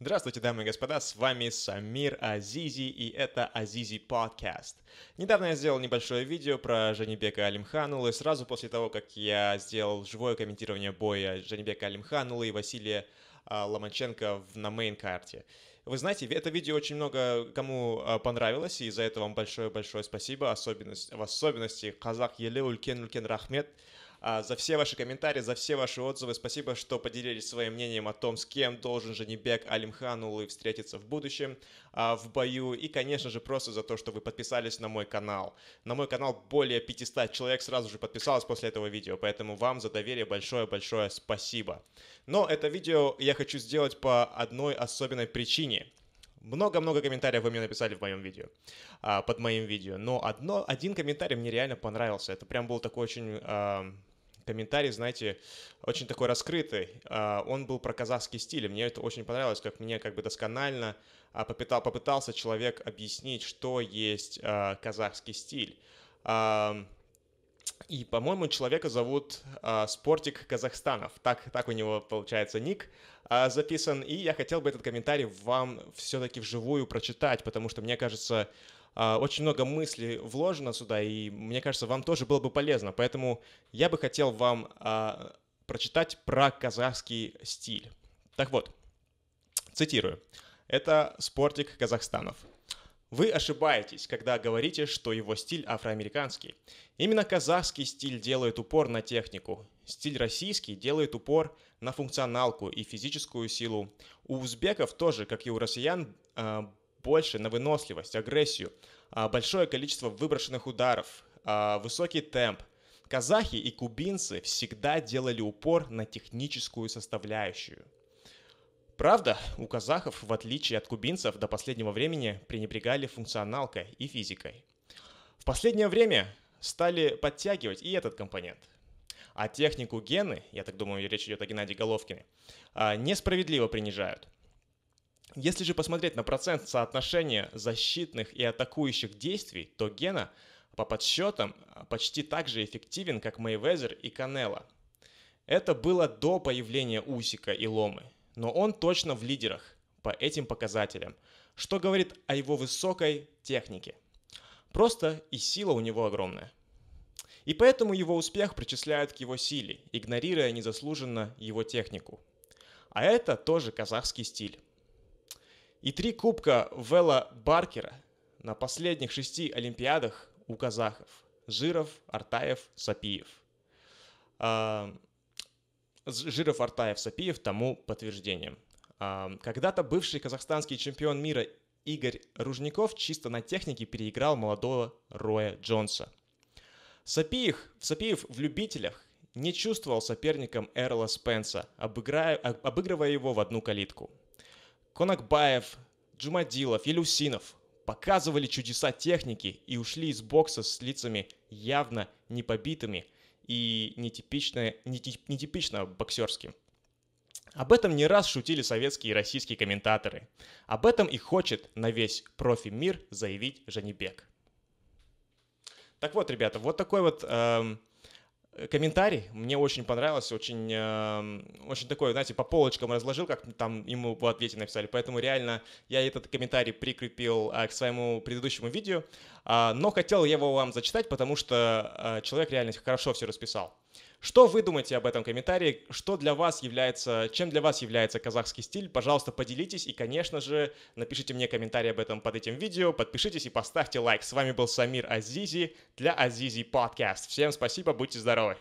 Здравствуйте, дамы и господа, с вами Самир Азизи, и это Азизи Подкаст. Недавно я сделал небольшое видео про Женебека Алимханулы, сразу после того, как я сделал живое комментирование боя Женебека Алимханулы и Василия а, Ломаченко на мейн-карте. Вы знаете, это видео очень много кому а, понравилось, и за это вам большое-большое спасибо, особенно в особенности Казах Еле Улькен Улькен Рахмет, а, за все ваши комментарии, за все ваши отзывы. Спасибо, что поделились своим мнением о том, с кем должен же Алимхан Алимханулы встретиться в будущем а, в бою. И, конечно же, просто за то, что вы подписались на мой канал. На мой канал более 500 человек сразу же подписалось после этого видео, поэтому вам за доверие большое-большое спасибо. Но это видео я хочу сделать по одной особенной причине – много-много комментариев вы мне написали в моем видео, а, под моим видео. Но одно, один комментарий мне реально понравился. Это прям был такой очень комментарий, знаете, очень такой раскрытый. А, он был про казахский стиль, мне это очень понравилось, как мне как бы досконально а, попытался человек объяснить, что есть а, казахский стиль. И, по-моему, человека зовут а, Спортик Казахстанов. Так, так у него, получается, ник а, записан. И я хотел бы этот комментарий вам все-таки вживую прочитать, потому что, мне кажется, а, очень много мыслей вложено сюда, и мне кажется, вам тоже было бы полезно. Поэтому я бы хотел вам а, прочитать про казахский стиль. Так вот, цитирую. Это Спортик Казахстанов. Вы ошибаетесь, когда говорите, что его стиль афроамериканский. Именно казахский стиль делает упор на технику. Стиль российский делает упор на функционалку и физическую силу. У узбеков тоже, как и у россиян, а, больше на выносливость, агрессию, а, большое количество выброшенных ударов, а, высокий темп. Казахи и кубинцы всегда делали упор на техническую составляющую – Правда, у казахов, в отличие от кубинцев, до последнего времени пренебрегали функционалкой и физикой. В последнее время стали подтягивать и этот компонент. А технику гены, я так думаю, речь идет о Геннадии Головкине, а, несправедливо принижают. Если же посмотреть на процент соотношения защитных и атакующих действий, то Гена по подсчетам почти так же эффективен, как Мейвезер и Канела. Это было до появления Усика и Ломы – но он точно в лидерах по этим показателям, что говорит о его высокой технике. Просто и сила у него огромная. И поэтому его успех причисляют к его силе, игнорируя незаслуженно его технику. А это тоже казахский стиль. И три кубка Вела Баркера на последних шести Олимпиадах у казахов. Жиров, Артаев, Сапиев. Жиров, Артаев, Сапиев тому подтверждением. Когда-то бывший казахстанский чемпион мира Игорь Ружников чисто на технике переиграл молодого Роя Джонса. Сапиев, Сапиев в любителях не чувствовал соперником Эрла Спенса, обыгрывая его в одну калитку. Конакбаев, Джумадилов, Елюсинов показывали чудеса техники и ушли из бокса с лицами явно непобитыми – и нетипично, нетип, нетипично боксерским. Об этом не раз шутили советские и российские комментаторы. Об этом и хочет на весь профи-мир заявить Жанибек. Так вот, ребята, вот такой вот эм, Э, комментарий. Мне очень понравилось, очень, э, очень такой, знаете, по полочкам разложил, как там ему в ответе написали. Поэтому реально я этот комментарий прикрепил э, к своему предыдущему видео. Э, но хотел его вам зачитать, потому что э, человек реально хорошо все расписал. Что вы думаете об этом комментарии? Что для вас является, чем для вас является казахский стиль? Пожалуйста, поделитесь и, конечно же, напишите мне комментарий об этом под этим видео, подпишитесь и поставьте лайк. С вами был Самир Азизи для Азизи ПОДКАСТ. Всем спасибо, будьте здоровы!